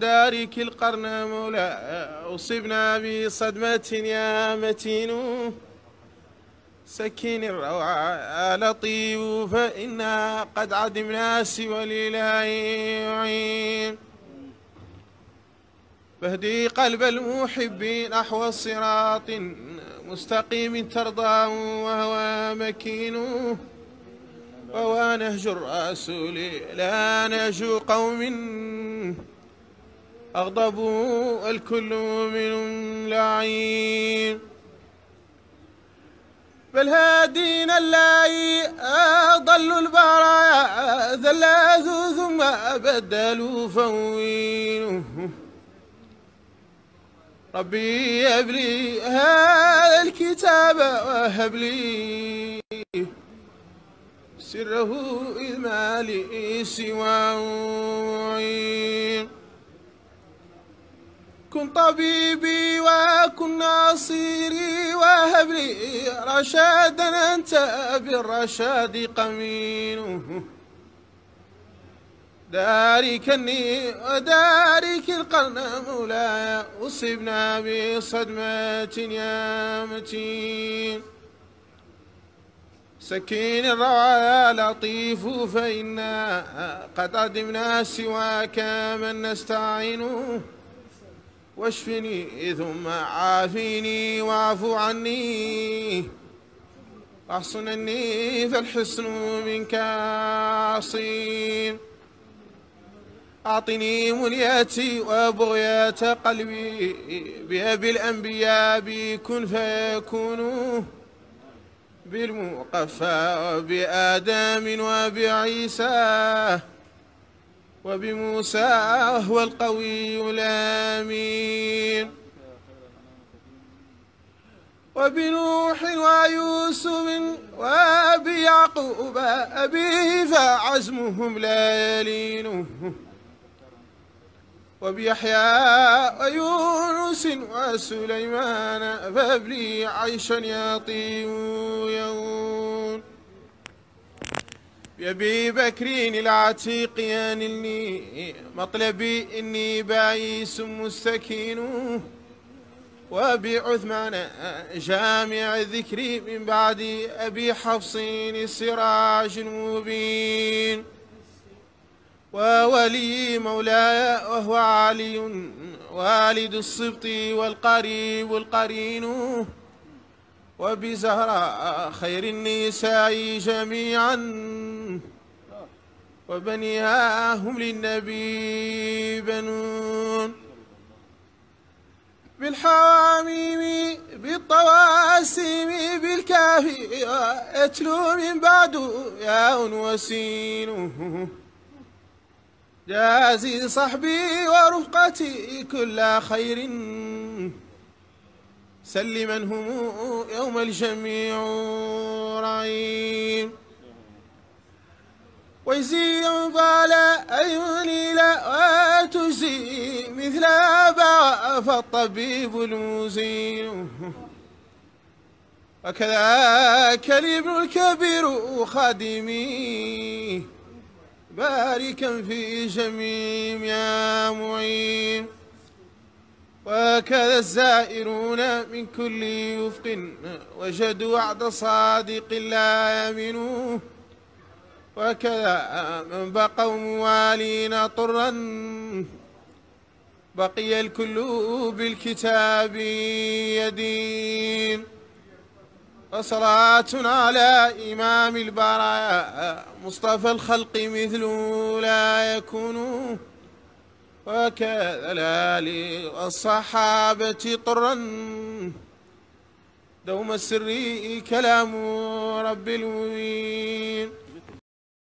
دارك القرن مولا أصبنا بصدمة يا متين سكين الروعة لطيب فإنا قد عدمنا سوى الإله يعين فهدي قلب المحب نحو صراط مستقيم ترضاه وهو مكين وهو نهج الرسول لا نهج قوم أغضب الكل من لعين بل هادينا اللاي أضل البرايا ذلازوا ثم بدلوا فوينه ربي هب لي هذا الكتاب وهب لي سره إذ ما لي سواه طبيبي وكن ناصيري وهب لي رشادا أنت بالرشاد قمين داركني ودارك القرن مولاي أصبنا بصدمة يا متين سكين الروعى لطيف فإنا قد قدمنا سواك من نستعينه واشفني ثم عافيني واعف عني واحصنني فالحسن منك عصيم أعطني منيتي وبغية قلبي بأبي الأنبياء بكن فيكونوا بالمقفى وبآدم وبعيسى وبموسى هو القوي الامين وبنوح ويوسف وابي يعقوب ابيه فعزمهم لا يلينه وبيحيى ويونس وسليمان فابلي عيشا يطيب يوم يا ابي بكرين يا نلني مطلبي اني بايس مستكين وابي عثمان جامع ذكري من بعد ابي حفصين سراج مبين وولي مولاي وهو علي والد السبط والقريب القرين وبزهراء خير النساء جميعا وبنيها هم للنبي بنون بالحواميم بالطواسم بالكاف أتلو من بعد ياء وسين جازي صحبي ورفقتي كل خير سلما هم يوم الجميع رعيم ويزي قال أيها لا وتجزي مثل أبا فالطبيب المزين وكذاك الابن الكبير خادمي باركا في جميع يا معين وكذا الزائرون من كل وفق وجدوا وعد صادق لا يامنوه وكذا من بقوا موالين طرا بقي الكل بالكتاب يدين وصلاة على إمام البرايا مصطفى الخلق مثله لا يكونوه وكذا الآل والصحابة طرا دوم السر كلام رب الوين